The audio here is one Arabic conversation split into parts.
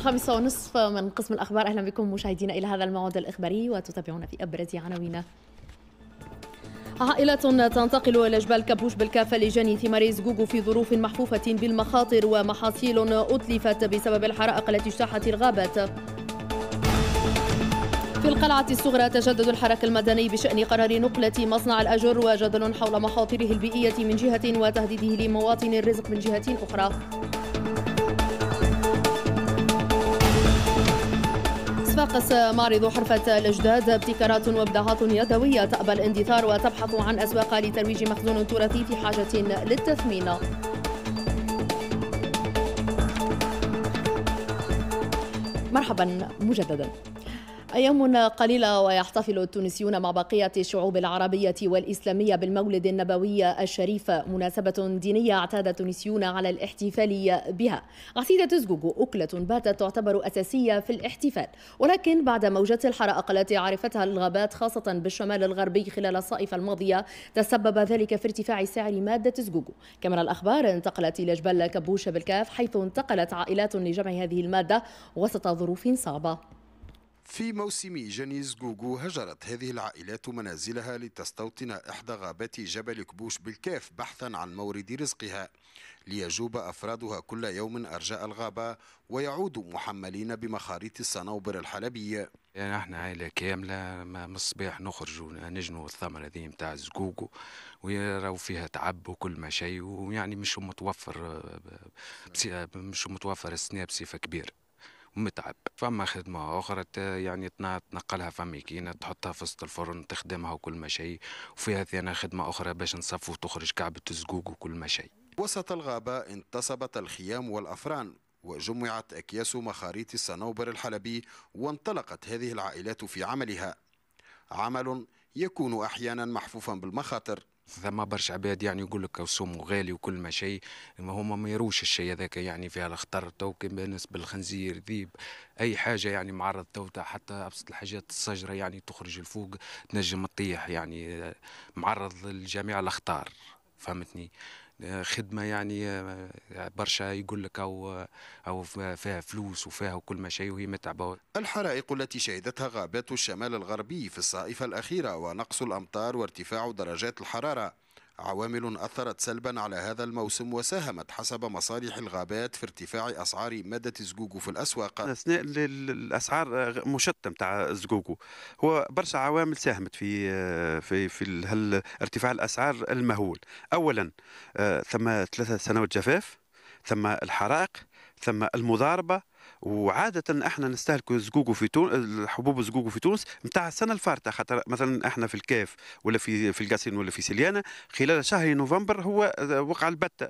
الخامسة ونصف من قسم الأخبار أهلا بكم مشاهدينا إلى هذا الموعد الإخباري وتتابعون في أبرز عناوينه عائلة تنتقل إلى جبال كابوش بالكافة لجني ثمار زجوج في ظروف محفوفة بالمخاطر ومحاصيل أتلفت بسبب الحرائق التي اجتاحت الغابات في القلعة الصغرى تجدد الحراك المدني بشأن قرار نقلة مصنع الأجر وجدل حول مخاطره البيئية من جهة وتهديده لمواطن الرزق من جهة أخرى صفاقس معرض حرفة الأجداد ابتكارات وابداعات يدوية تأبى الاندثار وتبحث عن أسواق لترويج مخزون تراثي في حاجة للتثمين مرحبا مجددا أيام قليلة ويحتفل التونسيون مع بقية الشعوب العربية والإسلامية بالمولد النبوي الشريف مناسبة دينية اعتاد التونسيون على الاحتفال بها عصيدة زجوجو أكلة باتت تعتبر أساسية في الاحتفال ولكن بعد موجة الحرائق التي عرفتها الغابات خاصة بالشمال الغربي خلال الصائف الماضية تسبب ذلك في ارتفاع سعر مادة زجوجو كما الأخبار انتقلت إلى جبل كبوش بالكاف حيث انتقلت عائلات لجمع هذه المادة وسط ظروف صعبة في موسم جنيز جوجو هجرت هذه العائلات منازلها لتستوطن إحدى غابات جبل كبوش بالكاف بحثا عن مورد رزقها ليجوب أفرادها كل يوم أرجاء الغابة ويعودوا محملين بمخاريط الصنوبر الحلبية يعني احنا عائلة كاملة من الصباح نخرج نجنوا الثمرة دي متاع الزقوق ويراو فيها تعب وكل ما شيء ويعني مش متوفر آه، مش متوفر السنة بصفة كبيرة ومتعب فما خدمة أخرى يعني تنقلها فما كينا تحطها في وسط الفرن تخدمها وكل ما شيء وفي هذه خدمة أخرى باش نصف وتخرج كعبة الزقوق وكل ما شيء وسط الغابة انتصبت الخيام والأفران وجمعت أكياس مخاريط الصنوبر الحلبي وانطلقت هذه العائلات في عملها عمل يكون أحيانا محفوفا بالمخاطر ثم برشا عباد يعني يقول لك سومو غالي وكل ما شيء ما هما ما يروش الشيء هذاك يعني فيها الخطر تو بالنسبه للخنزير ذيب اي حاجه يعني معرض تو حتى ابسط الحاجات الشجره يعني تخرج الفوق تنجم تطيح يعني آه، معرض لجميع الاخطار فهمتني خدمه يعني برشا يقول لك او او فيها فلوس وفيها وكل ما شيء وهي متعبه الحرائق التي شهدتها غابات الشمال الغربي في الصائفه الاخيره ونقص الامطار وارتفاع درجات الحراره عوامل أثرت سلبا على هذا الموسم وساهمت حسب مصالح الغابات في ارتفاع أسعار مادة الزجوجو في الأسواق أثناء الأسعار آه، مشتتة متاع الزجوجو هو برشا عوامل ساهمت في آه، في في ارتفاع الأسعار المهول أولا آه، ثم ثلاثة سنوات جفاف ثم الحرائق ثم المضاربة وعاده احنا نستهلك زقوقو في تونس حبوب زقوقو في تونس نتاع السنه الفارطه خاطر مثلا احنا في الكاف ولا في في القاسين ولا في سليانه خلال شهر نوفمبر هو وقع البته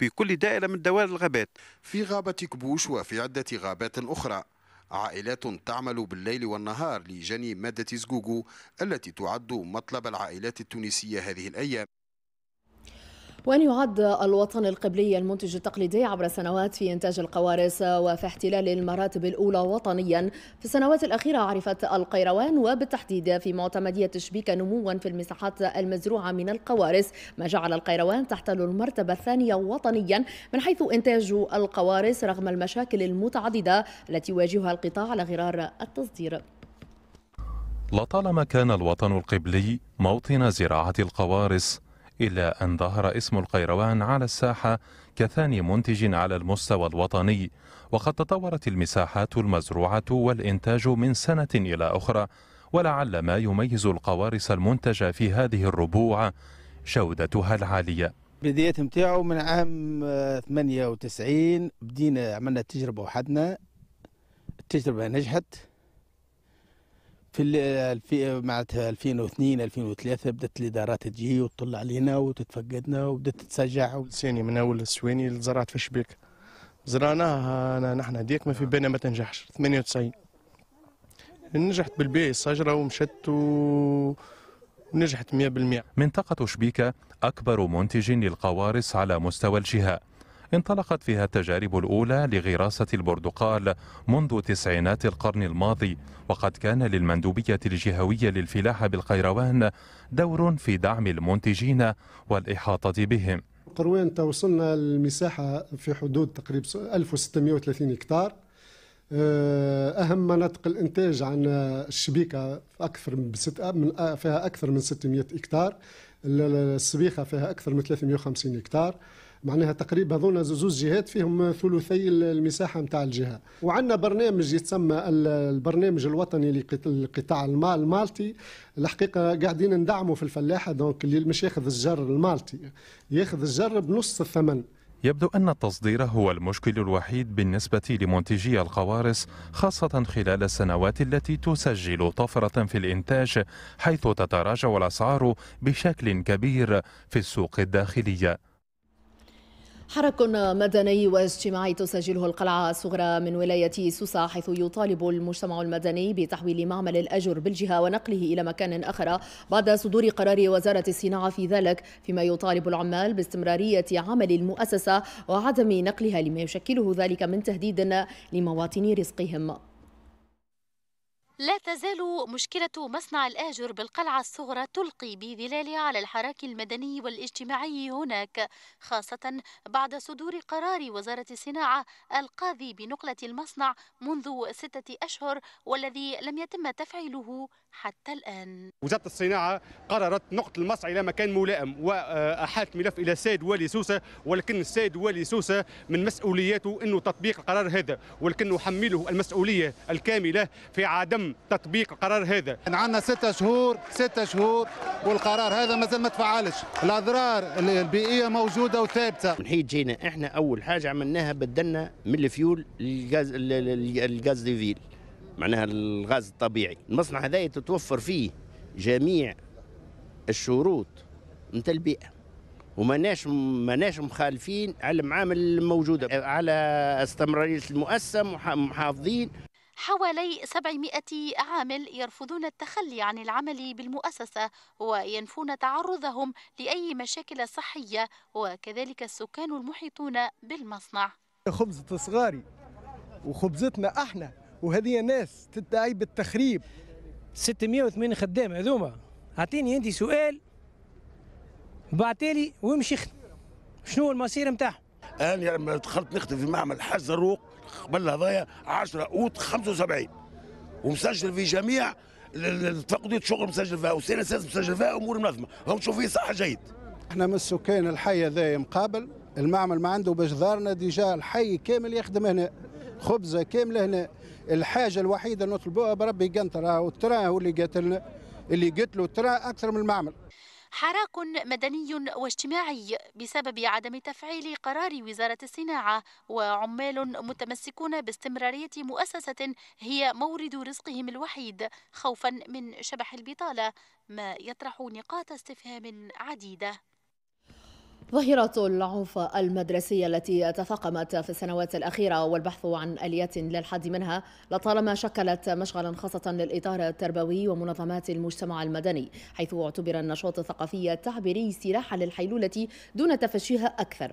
بكل دائره من دوائر الغابات في غابه كبوش وفي عده غابات اخرى عائلات تعمل بالليل والنهار لجني مادة زجوجو التي تعد مطلب العائلات التونسية هذه الأيام وأن يعد الوطن القبلي المنتج التقليدي عبر سنوات في إنتاج القوارص وفي احتلال المراتب الأولى وطنيا في السنوات الأخيرة عرفت القيروان وبالتحديد في معتمدية تشبيك نموا في المساحات المزروعة من القوارص ما جعل القيروان تحتل المرتبة الثانية وطنيا من حيث إنتاج القوارص رغم المشاكل المتعددة التي يواجهها القطاع على غرار التصدير لطالما كان الوطن القبلي موطن زراعة القوارص إلا أن ظهر اسم القيروان على الساحة كثاني منتج على المستوى الوطني وقد تطورت المساحات المزروعة والإنتاج من سنة إلى أخرى ولعل ما يميز القوارص المنتجة في هذه الربوع جودتها العالية بداية متاعه من عام 98 بدينا عملنا تجربة وحدنا التجربة نجحت في في مع 2002 2003 بدات الادارات تجي وتطل علينا وتتفقدنا وبدات تتسجع سيني من اول السويني اللي زرعت في الشبيك زرعناها نحن ديك ما في بالنا ما تنجحش 98 نجحت بالبيع الشجره ومشت و نجحت 100% منطقة شبيكة أكبر منتج للقوارص على مستوى الجهة انطلقت فيها التجارب الأولى لغراسة البرتقال منذ تسعينات القرن الماضي وقد كان للمندوبية الجهوية للفلاحة بالقيروان دور في دعم المنتجين والإحاطة بهم قروان توصلنا المساحة في حدود تقريبا 1630 هكتار آه، أهم مناطق الإنتاج عندنا الشبيكة أكثر من فيها أكثر من 600 هكتار السبيخة فيها أكثر من 350 هكتار معناها تقريبا هذونا زوز جهات فيهم ثلثي المساحه نتاع الجهه وعندنا برنامج يتسمى البرنامج الوطني لقطاع المال المالتي الحقيقه قاعدين ندعمه في الفلاحه دونك اللي مش ياخذ الجر المالتي ياخذ الجر بنص الثمن يبدو أن التصدير هو المشكل الوحيد بالنسبة لمنتجي القوارص خاصة خلال السنوات التي تسجل طفرة في الإنتاج حيث تتراجع الأسعار بشكل كبير في السوق الداخلية حرك مدني واجتماعي تسجله القلعة الصغرى من ولاية سوسة حيث يطالب المجتمع المدني بتحويل معمل الأجر بالجهة ونقله إلى مكان آخر بعد صدور قرار وزارة الصناعة في ذلك فيما يطالب العمال باستمرارية عمل المؤسسة وعدم نقلها لما يشكله ذلك من تهديد لمواطني رزقهم لا تزال مشكلة مصنع الآجر بالقلعة الصغرى تلقي بظلالها على الحراك المدني والاجتماعي هناك خاصة بعد صدور قرار وزارة الصناعة القاضي بنقلة المصنع منذ ستة أشهر والذي لم يتم تفعيله حتى الآن وزارة الصناعة قررت نقل المصنع إلى مكان ملائم وأحالت ملف إلى السيد والي سوسة ولكن السيد والي سوسة من مسؤولياته أنه تطبيق القرار هذا ولكن نحمله المسؤولية الكاملة في عدم تطبيق القرار هذا عندنا ستة شهور ستة شهور والقرار هذا مازال ما تفعلش الاضرار البيئيه موجوده وثابته من حين جينا احنا اول حاجه عملناها بدلنا من الفيول للغاز الغاز ديفيل معناها الغاز الطبيعي المصنع هذا تتوفر فيه جميع الشروط نتاع البيئه وماناش ماناش مخالفين على المعامل الموجوده على استمراريه المؤسسه محافظين حوالي 700 عامل يرفضون التخلي عن العمل بالمؤسسة وينفون تعرضهم لأي مشاكل صحية وكذلك السكان المحيطون بالمصنع خبزة صغاري وخبزتنا احنا وهذه ناس تدعي بالتخريب 608 خدام هذوما اعطيني انت سؤال بعتلي ويمشي شنو المصير نتاعهم انا لما دخلت نخدم في معمل حزروق قبل هذايا 10 اوت 75 ومسجل في جميع تقضيه شغل مسجل فيها وسين اساس مسجل فيها امور منظمه هم تشوف فيه صح جيد احنا من السكان الحي هذا مقابل المعمل ما عنده باش دارنا ديجا الحي كامل يخدم هنا خبزه كامله هنا الحاجه الوحيده نطلبوها بربي قنطره والتراه اللي قاتلنا اللي قتلوا تراه اكثر من المعمل حراك مدني واجتماعي بسبب عدم تفعيل قرار وزارة الصناعة وعمال متمسكون باستمرارية مؤسسة هي مورد رزقهم الوحيد خوفا من شبح البطالة ما يطرح نقاط استفهام عديدة ظاهرة العنف المدرسي التي تفاقمت في السنوات الأخيرة والبحث عن آليات للحد منها لطالما شكلت مشغلا خاصة للإطار التربوي ومنظمات المجتمع المدني حيث اعتبر النشاط الثقافي التعبيري سلاحا للحيلولة دون تفشيها أكثر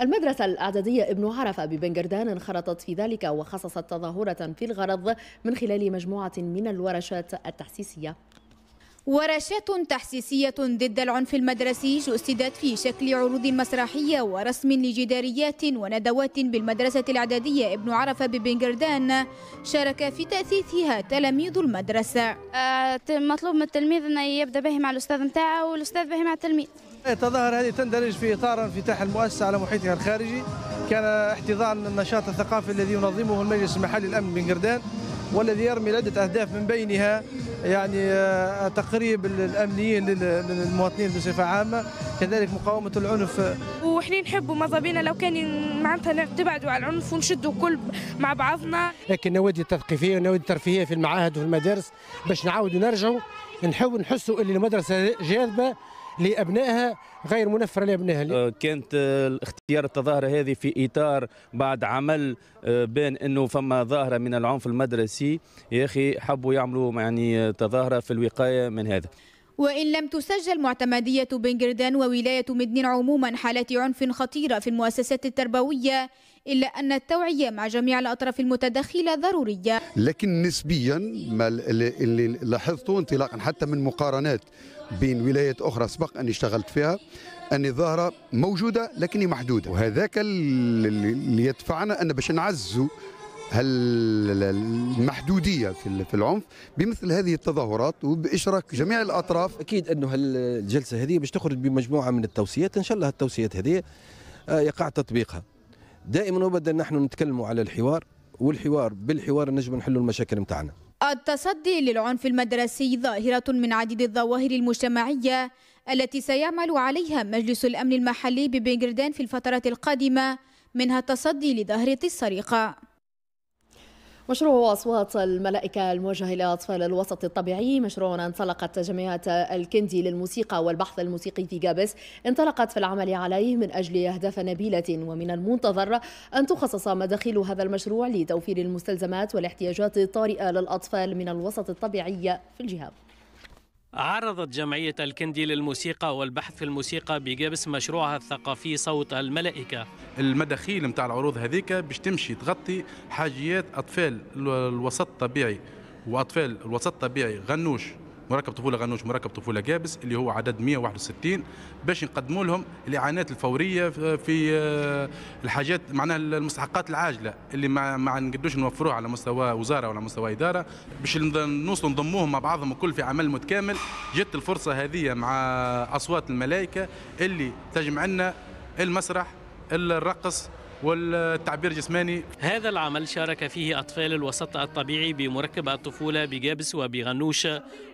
المدرسة الإعدادية ابن عرفة ببنجردان انخرطت في ذلك وخصصت تظاهرة في الغرض من خلال مجموعة من الورشات التحسيسية ورشات تحسيسية ضد العنف المدرسي جسدت في شكل عروض مسرحية ورسم لجداريات وندوات بالمدرسة الإعدادية ابن عرفة ببنجردان شارك في تأثيثها تلاميذ المدرسة آه، مطلوب من التلميذ أن يبدأ به مع الأستاذ متاعه والأستاذ به مع التلميذ تظاهر هذه تندرج في إطار انفتاح المؤسسة على محيطها الخارجي كان احتضان النشاط الثقافي الذي ينظمه المجلس المحلي الأمن بنجردان والذي يرمي عدة أهداف من بينها يعني آه، تقريب الأمنيين للمواطنين بصفة عامة كذلك مقاومة العنف وإحنا نحبوا ماذا بينا لو كان معناتها تبعدوا على العنف ونشدوا كل مع بعضنا لكن النوادي التثقيفية والنوادي الترفيهية في المعاهد وفي المدارس باش نعاودوا نرجعوا نحاول نحسوا اللي المدرسة جاذبة لابنائها غير منفره لابنائها آه، كانت آه، الاختيار التظاهره هذه في اطار بعد عمل آه، بان انه فما ظاهره من العنف المدرسي يا اخي حبوا يعملوا يعني تظاهره في الوقايه من هذا وإن لم تسجل معتمدية بنجردان وولاية مدنين عموما حالات عنف خطيرة في المؤسسات التربوية إلا أن التوعية مع جميع الأطراف المتدخلة ضرورية لكن نسبيا ما اللي لاحظته انطلاقا حتى من مقارنات بين ولايات أخرى سبق أني اشتغلت فيها أن الظاهرة موجودة لكن محدودة وهذاك اللي يدفعنا أن باش نعزوا المحدودية في العنف بمثل هذه التظاهرات وبإشراك جميع الأطراف أكيد أنه الجلسة هذه باش تخرج بمجموعة من التوصيات إن شاء الله التوصيات هذه آه، يقع تطبيقها دائما وابدا نحن نتكلموا على الحوار والحوار بالحوار نجم نحلوا المشاكل نتاعنا التصدي للعنف المدرسي ظاهرة من عديد الظواهر المجتمعية التي سيعمل عليها مجلس الأمن المحلي ببنجردان في الفترة القادمة منها التصدي لظاهرة السرقة مشروع أصوات الملائكة الموجه لأطفال الوسط الطبيعي مشروع انطلقت جمعية الكندي للموسيقى والبحث الموسيقي في جابس انطلقت في العمل عليه من أجل أهداف نبيلة ومن المنتظر أن تخصص مداخيل هذا المشروع لتوفير المستلزمات والاحتياجات الطارئة للأطفال من الوسط الطبيعي في الجهاب عرضت جمعية الكندي للموسيقى والبحث في الموسيقى بجبس مشروعها الثقافي صوت الملائكة المداخيل متاع العروض هذيك باش تمشي تغطي حاجيات أطفال الوسط الطبيعي وأطفال الوسط الطبيعي غنوش مركب طفوله غنوش مركب طفوله جابس اللي هو عدد 161 باش نقدموا لهم الاعانات الفوريه في آه، الحاجات معناها المستحقات العاجله اللي ما, ما نقدوش نوفروها على مستوى وزاره ولا مستوى اداره باش نوصلوا نضموهم مع بعضهم الكل في عمل متكامل جت الفرصه هذه مع اصوات الملائكه اللي تجمع لنا المسرح الرقص والتعبير الجسماني هذا العمل شارك فيه أطفال الوسط الطبيعي بمركب الطفولة بجابس وبغنوش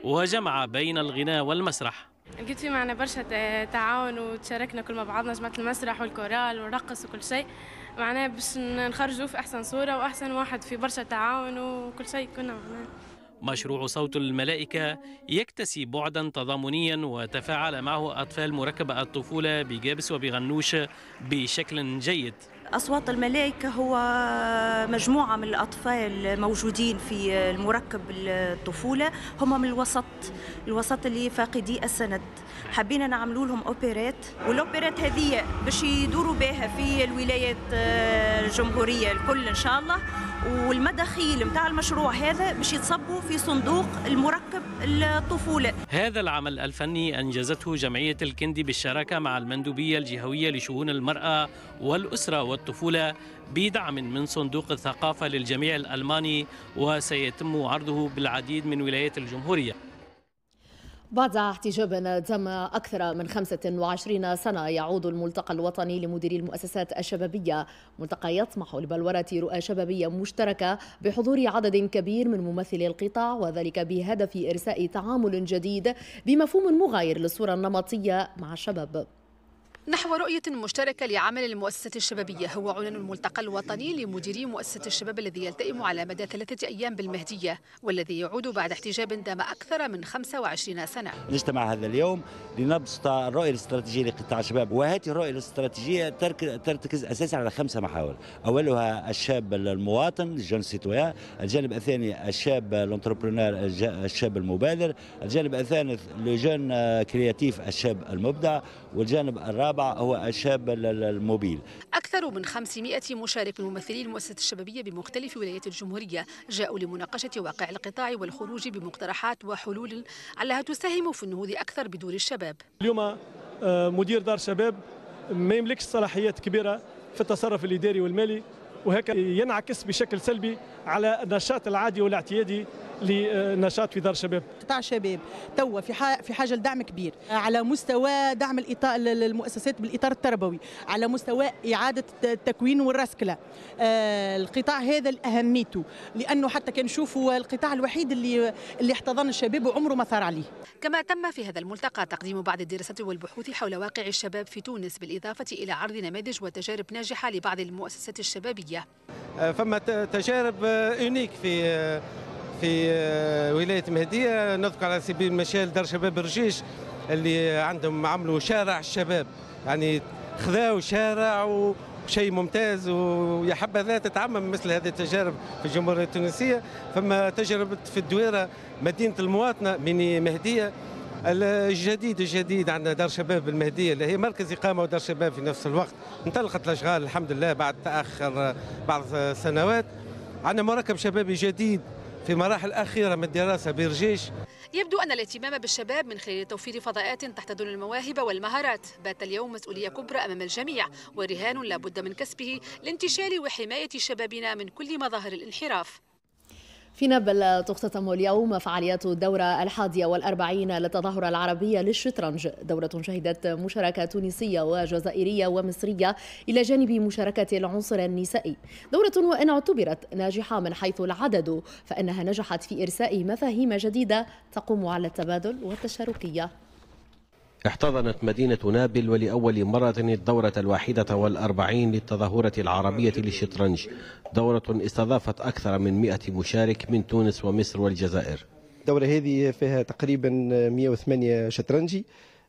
وجمع بين الغناء والمسرح لقيت في معنا برشا تعاون وتشاركنا كل ما بعضنا جماعة المسرح والكورال والرقص وكل شيء معناه باش نخرجوا في أحسن صورة وأحسن واحد في برشا تعاون وكل شيء كنا معناه مشروع صوت الملائكة يكتسي بعدا تضامنيا وتفاعل معه أطفال مركب الطفولة بجابس وبغنوش بشكل جيد أصوات الملائكة هو مجموعة من الأطفال موجودين في المركب الطفولة هم من الوسط الوسط اللي فاقدي السند حبينا نعملوا لهم أوبيرات والأوبيرات هذه باش يدوروا بها في الولايات آه، الجمهورية الكل إن شاء الله والمداخيل نتاع المشروع هذا باش يتصبوا في صندوق المركب الطفولة هذا العمل الفني أنجزته جمعية الكندي بالشراكة مع المندوبية الجهوية لشؤون المرأة والأسرة والطفولة بدعم من صندوق الثقافة للجميع الألماني وسيتم عرضه بالعديد من ولايات الجمهورية بعد احتجاب تم أكثر من 25 سنة يعود الملتقى الوطني لمديري المؤسسات الشبابية ملتقى يطمح لبلورة رؤى شبابية مشتركة بحضور عدد كبير من ممثلي القطاع وذلك بهدف إرساء تعامل جديد بمفهوم مغاير للصورة النمطية مع الشباب نحو رؤية مشتركة لعمل المؤسسة الشبابية هو عنوان الملتقى الوطني لمديري مؤسسة الشباب الذي يلتئم على مدى ثلاثة أيام بالمهدية والذي يعود بعد احتجاب دام أكثر من 25 سنة نجتمع هذا اليوم لنبسط الرؤية الاستراتيجية لقطاع الشباب وهذه الرؤية الاستراتيجية ترتكز أساسا على خمسة محاور أولها الشاب المواطن جون سيتويا الجانب الثاني الشاب الانتربرونير الشاب المبادر الجانب الثالث لو جون كرياتيف الشاب المبدع والجانب الرابع هو أشاب الموبيل أكثر من 500 مشارك من ممثلي المؤسسة الشبابية بمختلف ولايات الجمهورية جاءوا لمناقشة واقع القطاع والخروج بمقترحات وحلول علىها تساهم في النهوض أكثر بدور الشباب اليوم آه، مدير دار شباب ما يملكش صلاحيات كبيرة في التصرف الإداري والمالي وهيك ينعكس بشكل سلبي على النشاط العادي والاعتيادي لنشاط في دار الشباب قطاع شباب توا في في حاجه لدعم كبير على مستوى دعم الاطار المؤسسات بالاطار التربوي على مستوى اعاده التكوين والرسكله آه، القطاع هذا لاهميته لانه حتى كان نشوفوا القطاع الوحيد اللي اللي احتضن الشباب وعمره ما ثار عليه كما تم في هذا الملتقى تقديم بعض الدراسات والبحوث حول واقع الشباب في تونس بالاضافه الى عرض نماذج وتجارب ناجحه لبعض المؤسسات الشبابيه العربية آه، فما تجارب يونيك آه، في آه، في ولايه مهديه نذكر على سبيل المثال دار شباب الرجيش اللي عندهم عملوا شارع الشباب يعني خذاو شارع وشيء ممتاز ويا حبذا تتعمم مثل هذه التجارب في الجمهوريه التونسيه فما تجربه في الدويره مدينه المواطنه من مهديه الجديد الجديد عندنا دار شباب المهدية اللي هي مركز إقامة ودار شباب في نفس الوقت انطلقت الأشغال الحمد لله بعد تأخر بعض سنوات عندنا مركب شبابي جديد في مراحل أخيرة من الدراسة بيرجيش يبدو أن الاهتمام بالشباب من خلال توفير فضاءات تحتضن المواهب والمهارات بات اليوم مسؤولية كبرى أمام الجميع ورهان لابد من كسبه لانتشال وحماية شبابنا من كل مظاهر الانحراف في نابل تختتم اليوم فعاليات الدورة الحادية والأربعين للتظاهرة العربية للشطرنج دورة شهدت مشاركة تونسية وجزائرية ومصرية إلى جانب مشاركة العنصر النسائي دورة وإن اعتبرت ناجحة من حيث العدد فإنها نجحت في إرساء مفاهيم جديدة تقوم على التبادل والتشاركية احتضنت مدينة نابل ولأول مرة الدورة الواحدة والأربعين للتظاهرة العربية للشطرنج دورة استضافت أكثر من 100 مشارك من تونس ومصر والجزائر الدورة هذه فيها تقريبا 108 شطرنجي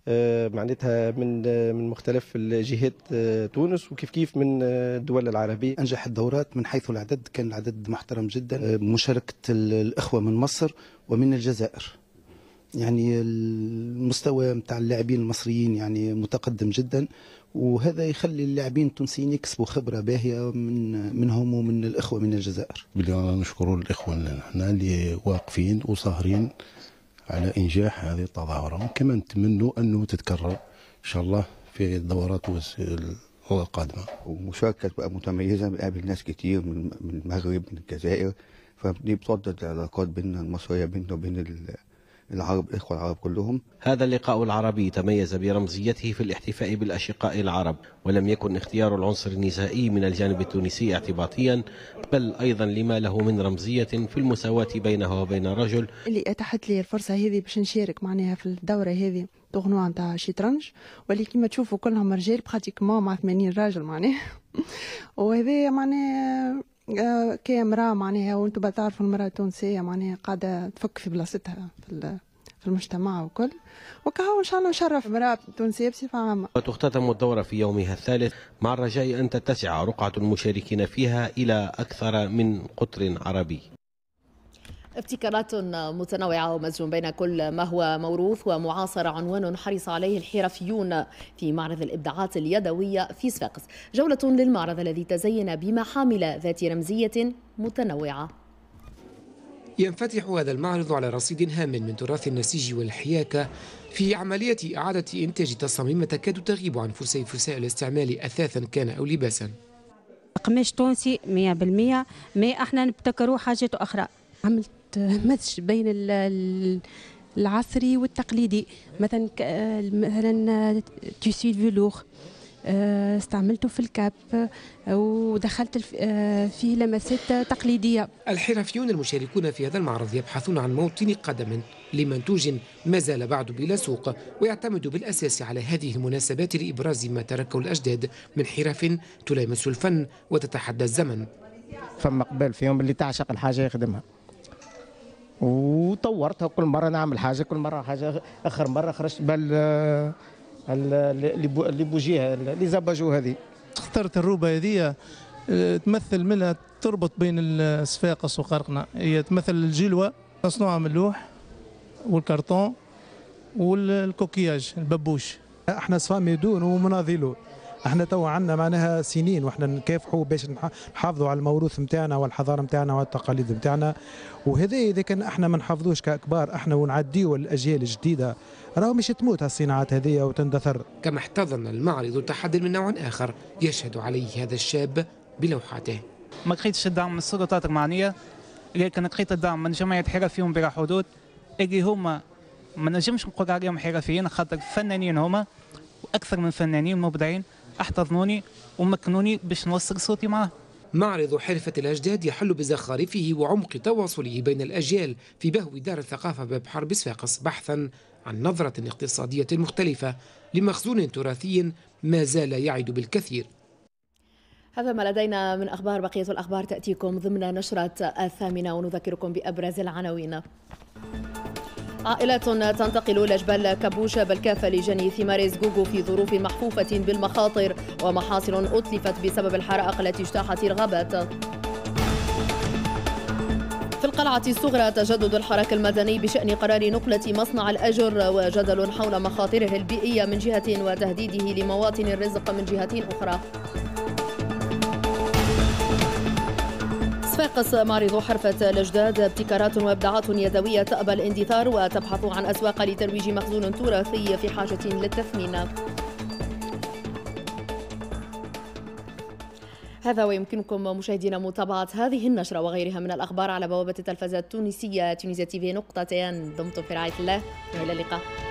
آه، معناتها من آه، من مختلف الجهات آه، تونس وكيف كيف من الدول العربيه انجح الدورات من حيث العدد كان العدد محترم جدا مشاركه الاخوه من مصر ومن الجزائر يعني المستوى نتاع اللاعبين المصريين يعني متقدم جدا وهذا يخلي اللاعبين التونسيين يكسبوا خبره باهيه من منهم ومن الاخوه من الجزائر. بدنا نشكر الاخوه هنا اللي واقفين وصاهرين على انجاح هذه التظاهره وكما نتمنوا انه تتكرر ان شاء الله في الدورات القادمه. ومشاركه تبقى متميزه بقابل ناس كثير من المغرب من الجزائر بتردد العلاقات بين المصريه بيننا وبين العرب الإخوة العرب كلهم هذا اللقاء العربي تميز برمزيته في الاحتفاء بالأشقاء العرب ولم يكن اختيار العنصر النسائي من الجانب التونسي اعتباطيا بل أيضا لما له من رمزية في المساواة بينها وبين الرجل اللي أتحت لي الفرصة هذه باش نشارك معناها في الدورة هذه تورنوا نتاع شطرنج واللي كما تشوفوا كلهم رجال براتيكمون مع 80 راجل معناها وهذا معناها امراه آه، معناها وانتم تعرفوا المرأة التونسية معناها قاعدة تفك في بلاصتها في في المجتمع وكل وكهو ان شاء الله نشرف امراه تونسيه بصفه عامه. وتختتم الدوره في يومها الثالث مع الرجاء ان تتسع رقعه المشاركين فيها الى اكثر من قطر عربي. ابتكارات متنوعة ومزج بين كل ما هو موروث ومعاصر عنوان حرص عليه الحرفيون في معرض الإبداعات اليدوية في صفاقس جولة للمعرض الذي تزين بمحامل ذات رمزية متنوعة ينفتح هذا المعرض على رصيد هام من تراث النسيج والحياكة في عملية إعادة إنتاج تصاميم تكاد تغيب عن فسيفساء الاستعمال أثاثا كان أو لباسا قماش تونسي 100% ما احنا نبتكروا حاجات أخرى عملت مزج بين العصري والتقليدي مثلا مثلا تيسي فيلوغ آه، استعملته في الكاب آه، ودخلت آه، فيه لمسات تقليدية الحرفيون المشاركون في هذا المعرض يبحثون عن موطن قدم لمنتوج ما زال بعد بلا سوق ويعتمد بالأساس على هذه المناسبات لإبراز ما تركه الأجداد من حرف تلامس الفن وتتحدى الزمن فما قبل في يوم اللي تعشق الحاجة يخدمها وطورتها كل مره نعمل حاجه كل مره حاجه اخر مره خرجت بال اللي بوجيها اللي زبجوا هذه اخترت الروبه هذه آه، تمثل منها تربط بين الصفاقس وقرقنا هي تمثل الجلوه مصنوعه من اللوح والكرتون والكوكياج الببوش احنا صفاميدون ومناضلون احنا تو عندنا معناها سنين واحنا نكافحوا باش نحافظوا على الموروث نتاعنا والحضاره نتاعنا والتقاليد نتاعنا وهذا اذا كان احنا ما نحافظوش ككبار احنا ونعديوا الاجيال الجديده راهو مش تموت هالصناعات هذه وتندثر كما احتضن المعرض تحدي من نوع اخر يشهد عليه هذا الشاب بلوحاته ما لقيتش الدعم من السلطات المعنيه لكن لقيت الدعم من جمعيه حرفيون بلا حدود اللي هما ما نجمش نقول عليهم حرفيين خاطر فنانين هما واكثر من فنانين مبدعين احتضنوني ومكنوني باش نوصل صوتي معه معرض حرفة الأجداد يحل بزخارفه وعمق تواصله بين الأجيال في بهو دار الثقافة باب حرب صفاقس بحثا عن نظرة اقتصادية مختلفة لمخزون تراثي ما زال يعد بالكثير هذا ما لدينا من أخبار بقية الأخبار تأتيكم ضمن نشرة الثامنة ونذكركم بأبرز العناوين عائلة تنتقل لجبل كابوشا بالكافة لجني ثمار زجوجو في ظروف محفوفة بالمخاطر ومحاصيل أتلفت بسبب الحرائق التي اجتاحت الغابات في القلعة الصغرى تجدد الحراك المدني بشأن قرار نقلة مصنع الأجر وجدل حول مخاطره البيئية من جهة وتهديده لمواطن الرزق من جهة أخرى تفاقس معرض حرفة الأجداد ابتكارات وإبداعات يدوية تأبى الاندثار وتبحث عن أسواق لترويج مخزون تراثي في حاجة للتثمين هذا ويمكنكم مشاهدينا متابعة هذه النشرة وغيرها من الأخبار على بوابة التلفزة التونسية تونيزيا تي في نقطتين دمتم في رعاية الله وإلى اللقاء